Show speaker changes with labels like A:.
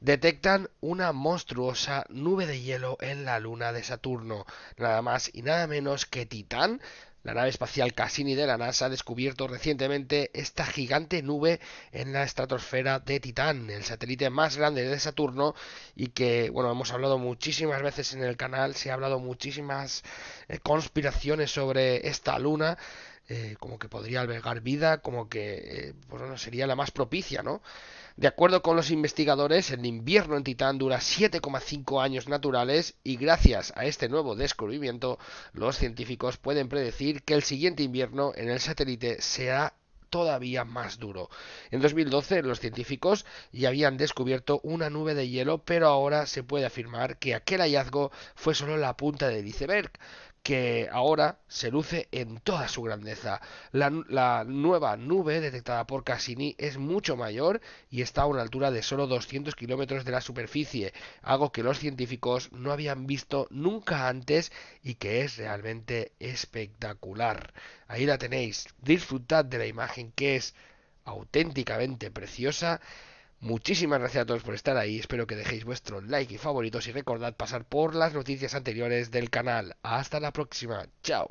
A: detectan una monstruosa nube de hielo en la luna de Saturno, nada más y nada menos que Titán, la nave espacial Cassini de la NASA ha descubierto recientemente esta gigante nube en la estratosfera de Titán, el satélite más grande de Saturno y que, bueno, hemos hablado muchísimas veces en el canal, se ha hablado muchísimas eh, conspiraciones sobre esta luna. Eh, como que podría albergar vida, como que eh, pues sería la más propicia, ¿no? De acuerdo con los investigadores, el invierno en Titán dura 7,5 años naturales y gracias a este nuevo descubrimiento, los científicos pueden predecir que el siguiente invierno en el satélite sea todavía más duro. En 2012 los científicos ya habían descubierto una nube de hielo, pero ahora se puede afirmar que aquel hallazgo fue solo la punta de iceberg que ahora se luce en toda su grandeza. La, la, nueva nube detectada por Cassini es mucho mayor y está a una altura de solo 200 kilómetros de la superficie, algo que los científicos no habían visto nunca antes y que es realmente espectacular. Ahí la tenéis, disfrutad de la imagen que es auténticamente preciosa. Muchísimas gracias a todos por estar ahí, espero que dejéis vuestro like y favoritos y recordad pasar por las noticias anteriores del canal. Hasta la próxima, chao.